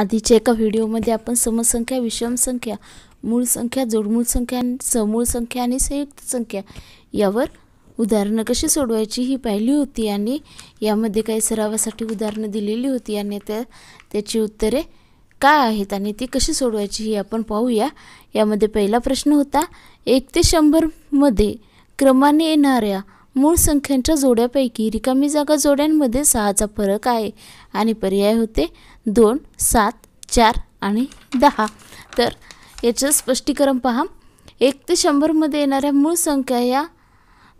आधीच्या एका व्हिडिओमध्ये आपण समसंख्या विषम संख्या मूळ संख्या जोडमूळ संख्या समूळ संख्या आणि संयुक्त संख्या यावर उदाहरणं कशी सोडवायची ही पाहिली होती आणि यामध्ये काही सरावासाठी उदाहरणं दिलेली होती आणि त्या त्याची उत्तरे काय आहेत आणि ती कशी सोडवायची ही आपण पाहूया यामध्ये पहिला प्रश्न होता एक ते शंभरमध्ये क्रमाने येणाऱ्या मूळ संख्यांच्या जोड्यापैकी रिकामी जागा जोड्यांमध्ये सहाचा फरक आहे आणि पर्याय होते दोन सात चार आणि दहा तर याचं स्पष्टीकरण पहा एक ते शंभरमध्ये येणाऱ्या मूळ संख्या या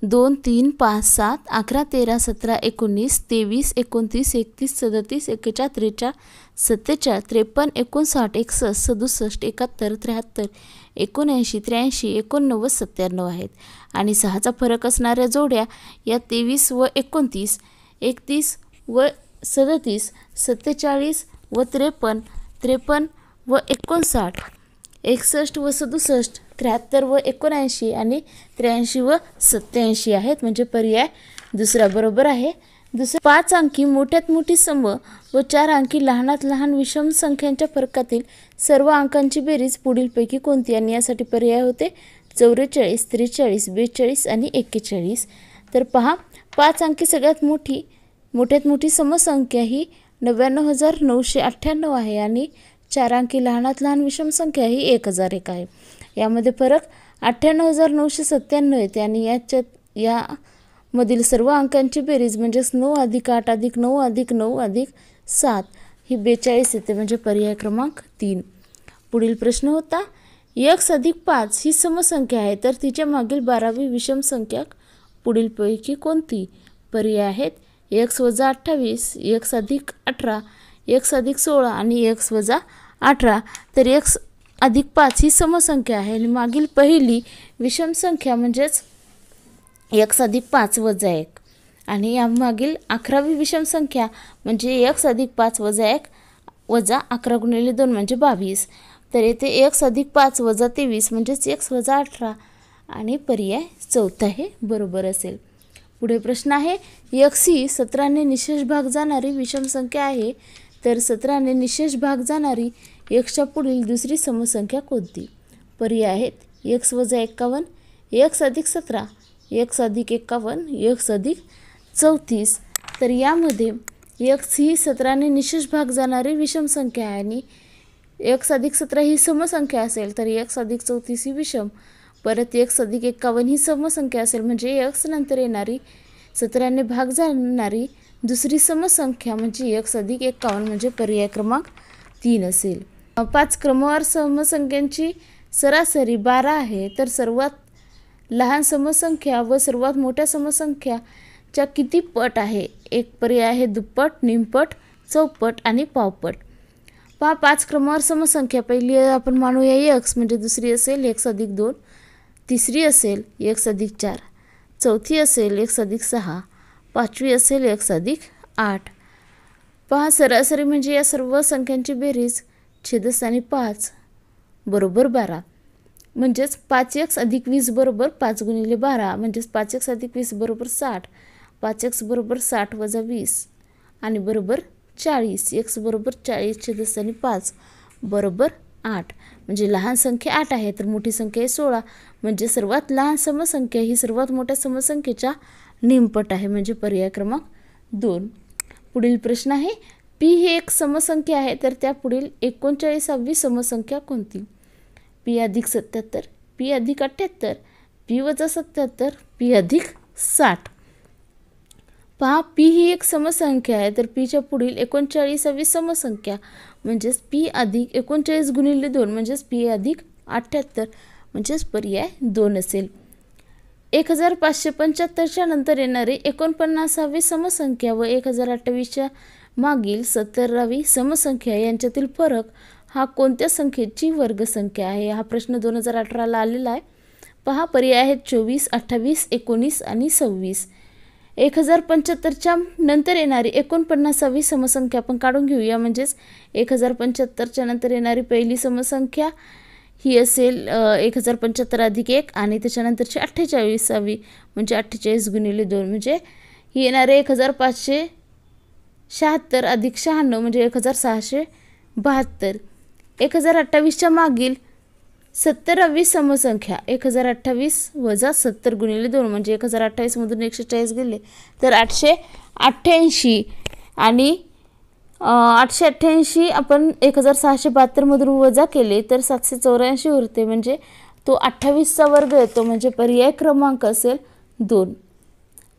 दोन तीन पाच सात अकरा तेरा सतरा एकोणीस तेवीस एकोणतीस एकतीस सदतीस एकेचाळ त्रेचाळ सत्तेचाळ त्रेपन्न एकोणसाठ एकसष्ट सदुसष्ट एकाहत्तर त्र्याहत्तर एकोणऐंशी त्र्याऐंशी एकोणनव्वद सत्त्याण्णव आहेत आणि सहाचा फरक असणाऱ्या जोड्या या तेवीस व एकोणतीस एकतीस व सदतीस सत्तेचाळीस व त्रेपन्न त्रेपन्न व एकोणसाठ एकसष्ट व सदुसष्ट त्र्याहत्तर व एकोणऐंशी आणि त्र्याऐंशी व सत्याऐंशी आहेत म्हणजे पर्याय दुसरा बरोबर आहे दुसरं पाच अंकी मोठ्यात मोठी सम व चार अंकी लहानात लहान विषम संख्यांच्या फरकातील सर्व अंकांची बेरीज पुढीलपैकी कोणती आणि यासाठी पर्याय होते चौवेचाळीस त्रेचाळीस बेचाळीस आणि एक्केचाळीस तर पहा पाच अंकी सगळ्यात मोठी मोठ्यात मोठी समसंख्या ही नव्याण्णव हजार नऊशे अठ्ठ्याण्णव आहे आणि चार अंकी लहानात लहान विषम संख्या ही एक हजार एक आहे यामध्ये फरक अठ्ठ्याण्णव हजार नऊशे सत्त्याण्णव येते आणि याच्यात यामधील सर्व अंकांची बेरीज म्हणजेच नऊ अधिक आठ अधिक नऊ अधिक नऊ अधिक सात ही बेचाळीस येते म्हणजे पर्याय क्रमांक तीन पुढील प्रश्न होता एक्स अधिक पाच ही समसंख्या आहे तर तिच्या मागील बारावी विषम संख्या पुढीलपैकी कोणती पर्याय आहेत एक्स वजा अठ्ठावीस एक्स अधिक अठरा एक्स अधिक सोळा आणि एक्स वजा अठरा तर एक्स अधिक पाच ही समसंख्या आहे आणि मागील पहिली विषम संख्या म्हणजेच एक्स अधिक पाच वजा एक आणि यामागील अकरावी विषम संख्या म्हणजे एक्स अधिक पाच वजा एक वजा अकरा गुणिले दोन म्हणजे बावीस तर येथे एक्स अधिक पाच वजा तेवीस म्हणजेच एक्स वजा अठरा आणि पर्याय चौथा हे बरोबर असेल पुढे प्रश्न आहे यक्स ही सतराने निशेष भाग जाणारी विषम संख्या आहे तर सतराने निशेष भाग जाणारी एक्सच्या पुढील दुसरी समसंख्या कोणती पर्याय आहेत एक्स वजा एक्कावन्न एक्स अधिक सतरा एक्स अधिक एक्कावन्न एक्स अधिक चौतीस तर यामध्ये एक्स ही सतराने निशेष भाग जाणारी विषम संख्या आहे आणि एक्स अधिक सतरा ही समसंख्या असेल तर एक्स अधिक चौतीस ही विषम परत एक्स अधिक एक्कावन्न ही समसंख्या असेल म्हणजे एक्स नंतर येणारी सतराने भाग जाणारी दुसरी समसंख्या म्हणजे एक्स अधिक एक्कावन्न म्हणजे पर्याय क्रमांक तीन असेल पाच क्रमवार समसंख्यांची सरासरी बारा आहे तर सर्वात लहान समसंख्या व सर्वात मोठ्या समसंख्याच्या किती पट आहे एक पर्याय आहे दुप्पट निमपट चौपट आणि पावपट पहा पाच क्रमवार समसंख्या पहिली आपण मानूया यक्स म्हणजे दुसरी असेल एक्स अधिक दोन तिसरी असेल एक्स अधिक चार चौथी असेल एक्स अधिक सहा पाचवी असेल एक्स अधिक आठ पहा सरासरी म्हणजे या सर्व संख्यांची बेरीज छेदस्थानी पाच बरोबर बारा म्हणजेच पाच एक्स अधिक वीस बरोबर पाच गुणिले बारा म्हणजेच पाच एक्स अधिक वीस बरोबर साठ पाच एक्स बरोबर साठ वजा वीस आणि बरोबर चाळीस एक्स बरोबर चाळीस छेदस्थानी पाच बरोबर आठ म्हणजे लहान संख्या आठ आहे तर मोठी संख्या आहे सोळा म्हणजे सर्वात लहान समसंख्या ही सर्वात मोठ्या समसंख्येच्या निमपट आहे म्हणजे पर्याय क्रमांक दोन पुढील प्रश्न आहे पी ही एक समसंख्या आहे तर त्या पुढील एकोणचाळीसावी समसंख्या कोणती पी अधिक सत्याहत्तर पी अधिक अठ्ठ्याहत्तर पी वजा सत्याहत्तर पी अधिक साठ पहा पी ही एक समसंख्या आहे तर पीच्या पुढील एकोणचाळीसावी समसंख्या म्हणजेच पी अधिक एकोणचाळीस गुणिले दोन म्हणजेच पी अधिक अठ्ठ्याहत्तर म्हणजेच पर्याय दोन असेल एक हजार पाचशे पंच्याहत्तरच्या नंतर येणारे एकोणपन्नासावी समसंख्या व एक हजार अठ्ठावीसच्या मागील सत्तरावी समसंख्या यांच्यातील फरक हा कोणत्या संख्येची वर्गसंख्या आहे हा प्रश्न दोन हजार अठराला आलेला आहे पहा पर्याय आहेत चोवीस अठ्ठावीस एकोणीस आणि सव्वीस एक हजार पंच्याहत्तरच्या नंतर येणारी एकोणपन्नासावी समसंख्या आपण काढून घेऊया म्हणजेच एक हजार पंच्याहत्तरच्या नंतर येणारी पहिली समसंख्या ही असेल एक हजार पंच्याहत्तर अधिक एक आणि त्याच्यानंतरची अठ्ठेचाळीसावी म्हणजे अठ्ठेचाळीस गुणिले दोन म्हणजे ही येणारे एक हजार पाचशे शहात्तर अधिक शहाण्णव म्हणजे एक हजार सहाशे बहात्तर एक हजार अठ्ठावीसच्या मागील सत्तरावी समसंख्या एक हजार अठ्ठावीस वजा सत्तर गुणिले दोन म्हणजे एक हजार अठ्ठावीसमधून एकशे चाळीस गेले तर आठशे अठ्ठ्याऐंशी आणि आठशे अठ्ठ्याऐंशी आपण एक हजार सहाशे बहात्तरमधून वजा केले तर सातशे चौऱ्याऐंशी उरते म्हणजे तो अठ्ठावीसचा वर्ग येतो म्हणजे पर्याय क्रमांक असेल दोन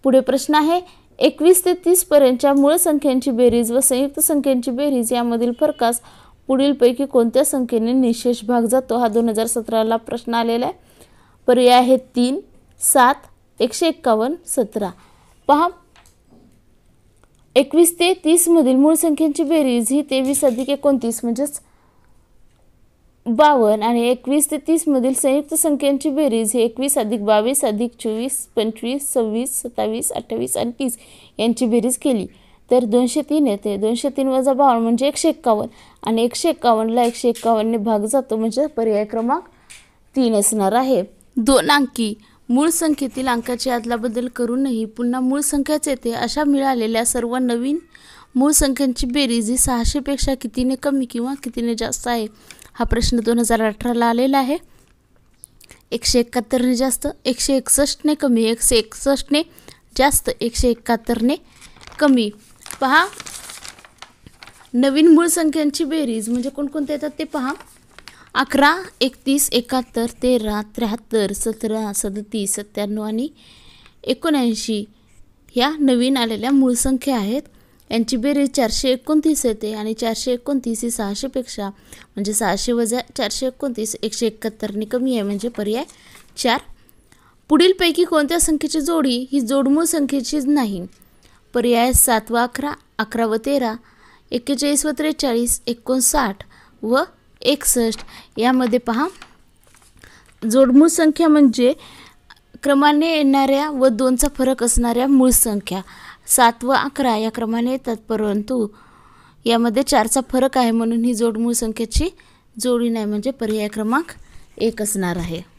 पुढे प्रश्न आहे एकवीस ते तीसपर्यंतच्या मूळ संख्यांची बेरीज व संयुक्त संख्यांची बेरीज यामधील फरकास पुढीलपैकी कोणत्या संख्येने निशेष भाग जातो हा दोन हजार सतराला प्रश्न आलेला आहे पर्याय आहे तीन सात एकशे एक्कावन्न सतरा पहा एकवीस ते तीसमधील मूळ संख्यांची बेरीज ही तेवीस अधिक एकोणतीस म्हणजेच बावन्न आणि एकवीस ते तीसमधील संयुक्त संख्यांची बेरीज हे एकवीस अधिक बावीस अधिक चोवीस पंचवीस सव्वीस सत्तावीस अठ्ठावीस आणि तीस यांची बेरीज केली तर दोनशे तीन येते दोनशे तीन वजा बावन्न म्हणजे एकशे एक्कावन्न आणि एकशे एक्कावन्नला एकशे एक्कावन्नने भाग जातो म्हणजे पर्याय क्रमांक तीन असणार आहे दोन अंकी मूळ संख्येतील अंकाची आदलाबद्दल करूनही पुन्हा मूळ संख्याच येते अशा मिळालेल्या सर्व नवीन मूळ संख्यांची बेरीज ही सहाशेपेक्षा कितीने कमी किंवा कितीने जास्त आहे हा प्रश्न दोन हजार अठराला आलेला आहे एकशे एकाहत्तरने जास्त एकशे एकसष्टने कमी एकशे एकसष्टने जास्त एकशे एकाहत्तरने कमी पहा नवीन मूळ संख्यांची बेरीज म्हणजे कोणकोणते येतात ते पहा अकरा एकतीस एकाहत्तर तेरा त्र्याहत्तर सतरा सदतीस सत्त्याण्णव आणि एकोणऐंशी ह्या नवीन आलेल्या मूळ संख्या आहेत यांची बेरीज चारशे एकोणतीस येते आणि चारशे एकोणतीस ही सहाशेपेक्षा म्हणजे सहाशे वजा चारशे एकोणतीस एकशे एकाहत्तरने कमी आहे म्हणजे पर्याय चार पुढीलपैकी कोणत्या संख्येची जोडी ही जोडमूळ संख्येचीच नाही पर्याय सात व अकरा अकरा व तेरा एक्केचाळीस व त्रेचाळीस एकोणसाठ व एकसष्ट यामध्ये पहा जोडमूळ संख्या म्हणजे क्रमाने येणाऱ्या व दोनचा फरक असणाऱ्या मूळ संख्या सात व अकरा या क्रमाने येतात परंतु यामध्ये चारचा फरक आहे म्हणून ही जोडमूळ संख्येची जोडी नाही म्हणजे पर्याय क्रमांक एक असणार आहे